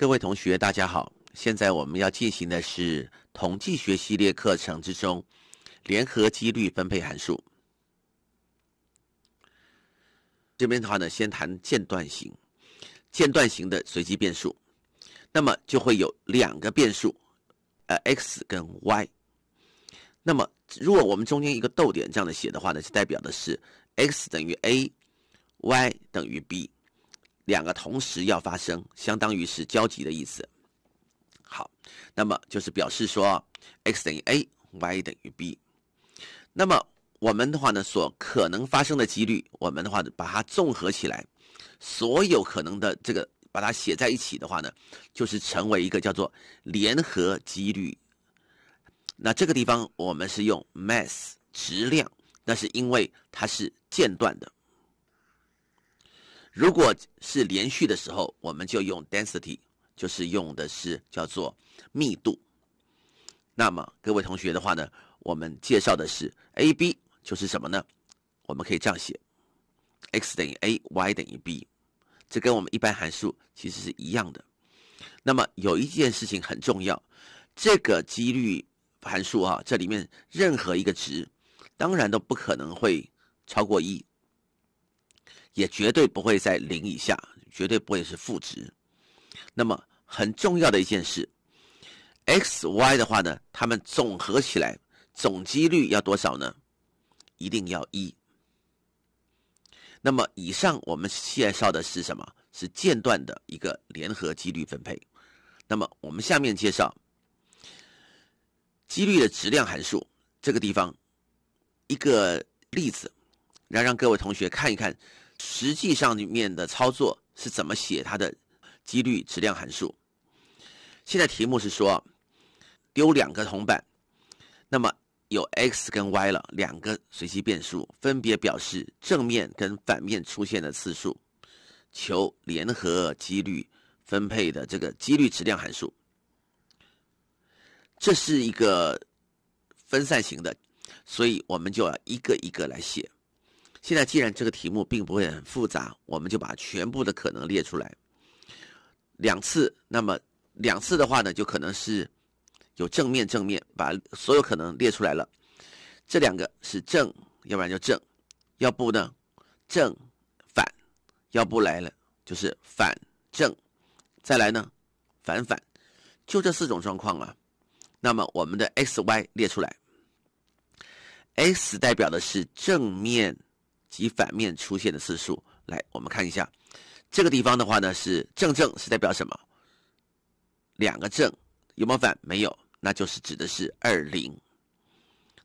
各位同学，大家好。现在我们要进行的是统计学系列课程之中联合几率分配函数。这边的话呢，先谈间断型，间断型的随机变数，那么就会有两个变数，呃，X 跟 Y。那么如果我们中间一个逗点这样的写的话呢，是代表的是 X 等于 a，Y 等于 b。两个同时要发生，相当于是交集的意思。好，那么就是表示说 x 等于 a，y 等于 b。那么我们的话呢，所可能发生的几率，我们的话把它综合起来，所有可能的这个把它写在一起的话呢，就是成为一个叫做联合几率。那这个地方我们是用 mass 质量，那是因为它是间断的。如果是连续的时候，我们就用 density，就是用的是叫做密度。那么各位同学的话呢，我们介绍的是 a b 就是什么呢？我们可以这样写：x 等于 a，y 等于 b。这跟我们一般函数其实是一样的。那么有一件事情很重要，这个几率函数啊，这里面任何一个值，当然都不可能会超过一。也绝对不会在零以下，绝对不会是负值。那么很重要的一件事，X、Y 的话呢，它们总合起来总几率要多少呢？一定要一。那么以上我们介绍的是什么？是间断的一个联合几率分配。那么我们下面介绍几率的质量函数这个地方一个例子，来让各位同学看一看。实际上面的操作是怎么写它的几率质量函数？现在题目是说，丢两个铜板，那么有 X 跟 Y 了两个随机变数，分别表示正面跟反面出现的次数，求联合几率分配的这个几率质量函数。这是一个分散型的，所以我们就要一个一个来写。现在既然这个题目并不会很复杂，我们就把全部的可能列出来。两次，那么两次的话呢，就可能是有正面正面，把所有可能列出来了。这两个是正，要不然就正，要不呢正反，要不来了就是反正，再来呢反反，就这四种状况啊。那么我们的 x y 列出来，x 代表的是正面。及反面出现的次数，来，我们看一下这个地方的话呢，是正正，是代表什么？两个正有没有反？没有，那就是指的是二零。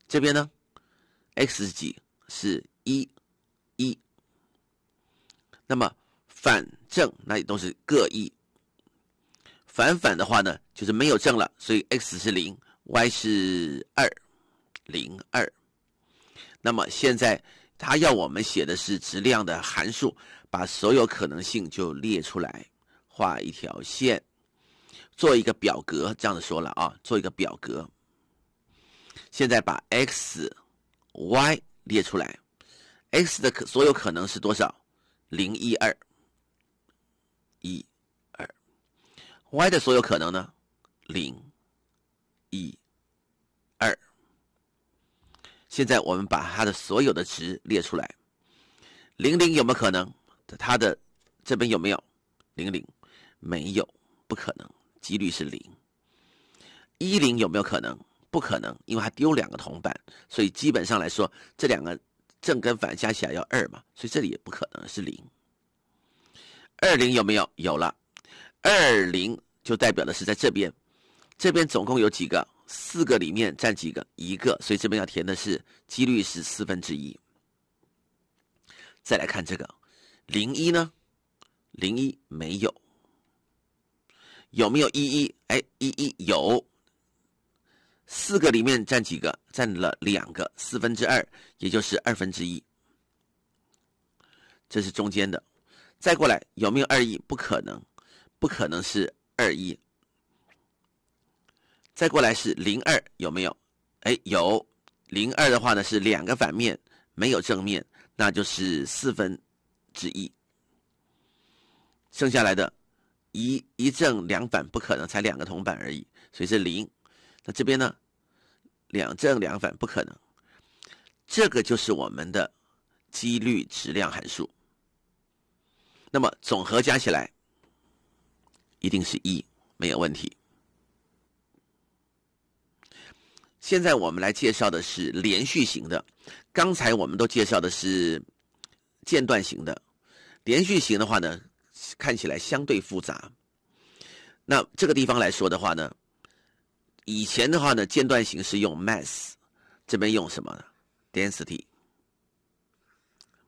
这边呢，x 是几？是一一。那么反正那也都是各一。反反的话呢，就是没有正了，所以 x 是零，y 是二零二。那么现在。他要我们写的是质量的函数，把所有可能性就列出来，画一条线，做一个表格，这样子说了啊，做一个表格。现在把 x、y 列出来，x 的所有可能是多少？零一二，一二。y 的所有可能呢？零一二。现在我们把它的所有的值列出来，零零有没有可能？它的这边有没有零零？没有，不可能，几率是零。一零有没有可能？不可能，因为它丢两个铜板，所以基本上来说，这两个正跟反加起来要二嘛，所以这里也不可能是零。二零有没有？有了，二零就代表的是在这边，这边总共有几个？四个里面占几个？一个，所以这边要填的是几率是四分之一。再来看这个零一呢？零一没有，有没有一一？哎，一一有。四个里面占几个？占了两个，四分之二，也就是二分之一。这是中间的。再过来有没有二一？不可能，不可能是二一。再过来是零二有没有？哎，有零二的话呢是两个反面，没有正面，那就是四分之一。剩下来的一一正两反不可能，才两个铜板而已，所以是零。那这边呢，两正两反不可能，这个就是我们的几率质量函数。那么总和加起来一定是一，没有问题。现在我们来介绍的是连续型的，刚才我们都介绍的是间断型的。连续型的话呢，看起来相对复杂。那这个地方来说的话呢，以前的话呢，间断型是用 mass，这边用什么 density，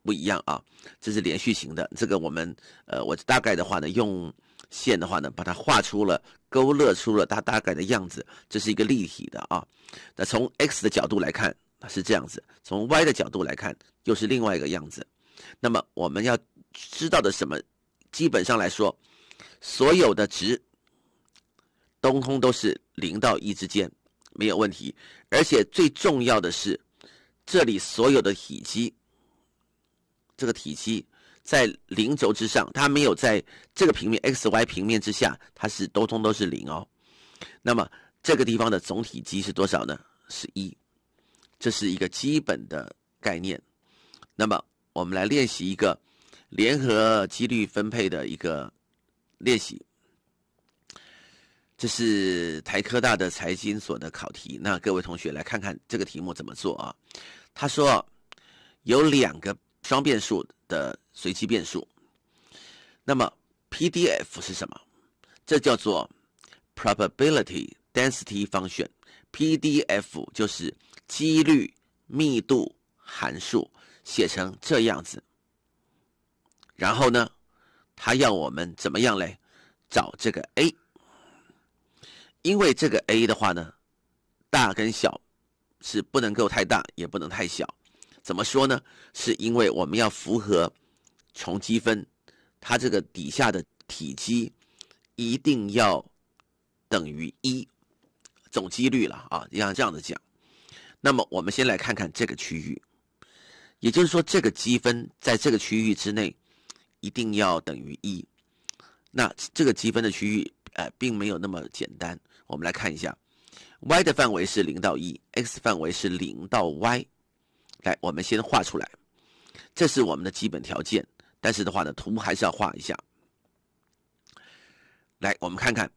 不一样啊。这是连续型的，这个我们呃，我大概的话呢用。线的话呢，把它画出了，勾勒出了它大概的样子。这是一个立体的啊。那从 x 的角度来看，是这样子；从 y 的角度来看，又是另外一个样子。那么我们要知道的什么？基本上来说，所有的值通通都是零到一之间，没有问题。而且最重要的是，这里所有的体积，这个体积。在零轴之上，它没有在这个平面 x y 平面之下，它是都通都是零哦。那么这个地方的总体积是多少呢？是一，这是一个基本的概念。那么我们来练习一个联合几率分配的一个练习。这是台科大的财经所的考题，那各位同学来看看这个题目怎么做啊？他说有两个双变数的。随机变数，那么 PDF 是什么？这叫做 probability density 方选 PDF 就是几率密度函数，写成这样子。然后呢，他要我们怎么样嘞？找这个 a，因为这个 a 的话呢，大跟小是不能够太大，也不能太小。怎么说呢？是因为我们要符合。重积分，它这个底下的体积一定要等于一，总几率了啊，要这样子讲。那么我们先来看看这个区域，也就是说这个积分在这个区域之内一定要等于一。那这个积分的区域，呃，并没有那么简单。我们来看一下，y 的范围是零到一，x 范围是零到 y。来，我们先画出来，这是我们的基本条件。但是的话呢，图还是要画一下。来，我们看看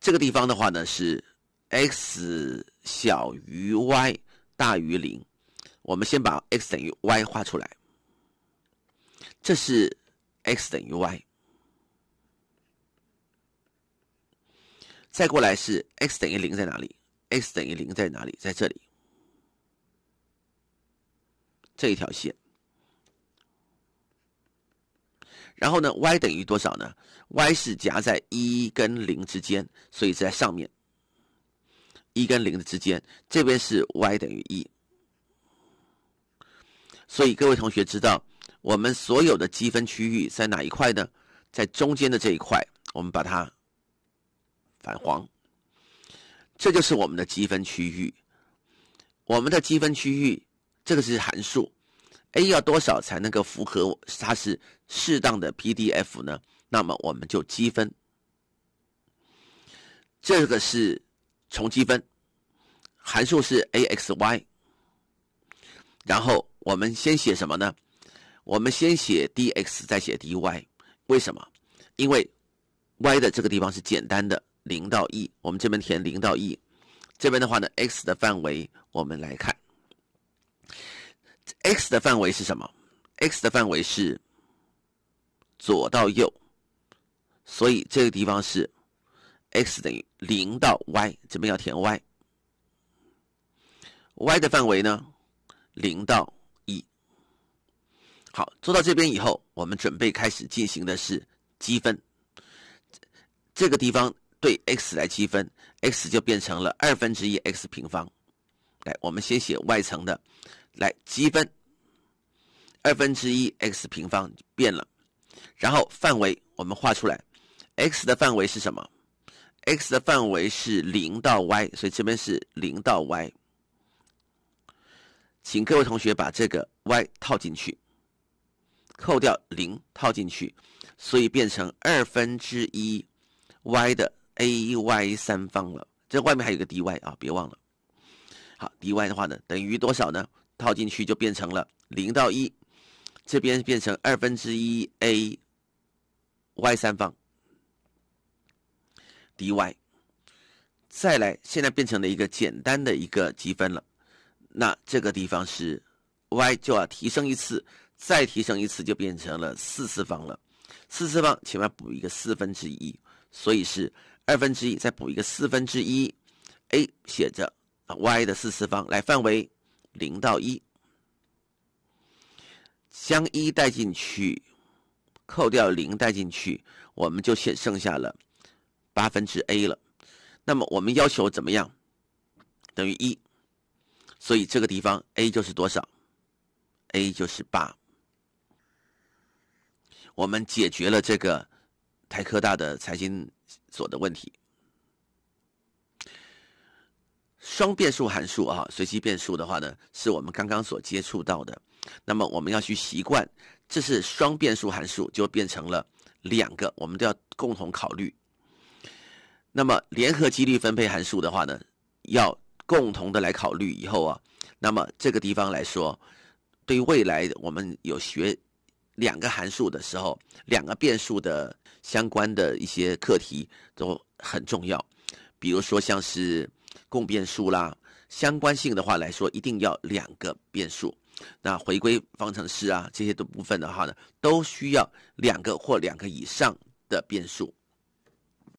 这个地方的话呢是 x 小于 y 大于零。我们先把 x 等于 y 画出来，这是 x 等于 y。再过来是 x 等于零在哪里？x 等于零在哪里？在这里，这一条线。然后呢？y 等于多少呢？y 是夹在一跟零之间，所以在上面一跟零的之间。这边是 y 等于一，所以各位同学知道我们所有的积分区域在哪一块呢？在中间的这一块，我们把它反黄，这就是我们的积分区域。我们的积分区域，这个是函数 a 要多少才能够符合？它是。适当的 PDF 呢？那么我们就积分。这个是重积分，函数是 axy。然后我们先写什么呢？我们先写 dx，再写 dy。为什么？因为 y 的这个地方是简单的零到一，我们这边填零到一。这边的话呢，x 的范围我们来看，x 的范围是什么？x 的范围是。左到右，所以这个地方是 x 等于零到 y，这边要填 y。y 的范围呢，零到一。好，做到这边以后，我们准备开始进行的是积分，这个地方对 x 来积分，x 就变成了二分之一 x 平方。来，我们先写 y 层的，来积分，二分之一 x 平方变了。然后范围我们画出来，x 的范围是什么？x 的范围是零到 y，所以这边是零到 y。请各位同学把这个 y 套进去，扣掉零套进去，所以变成二分之一 y 的 ay 三方了。这外面还有个 dy 啊，别忘了。好，dy 的话呢，等于多少呢？套进去就变成了零到一。这边变成二分之一 a y 三方 dy，再来现在变成了一个简单的一个积分了，那这个地方是 y 就要提升一次，再提升一次就变成了四次方了，四次方前面补一个四分之一，所以是二分之一再补一个四分之一 a 写着 y 的四次方，来范围零到一。将一带进去，扣掉零带进去，我们就现剩下了八分之 a 了。那么我们要求怎么样等于一？所以这个地方 a 就是多少？a 就是八。我们解决了这个台科大的财经所的问题。双变数函数啊，随机变数的话呢，是我们刚刚所接触到的。那么我们要去习惯，这是双变数函数，就变成了两个，我们都要共同考虑。那么联合几率分配函数的话呢，要共同的来考虑以后啊，那么这个地方来说，对未来我们有学两个函数的时候，两个变数的相关的一些课题都很重要，比如说像是共变数啦，相关性的话来说，一定要两个变数。那回归方程式啊，这些的部分的话呢，都需要两个或两个以上的变数。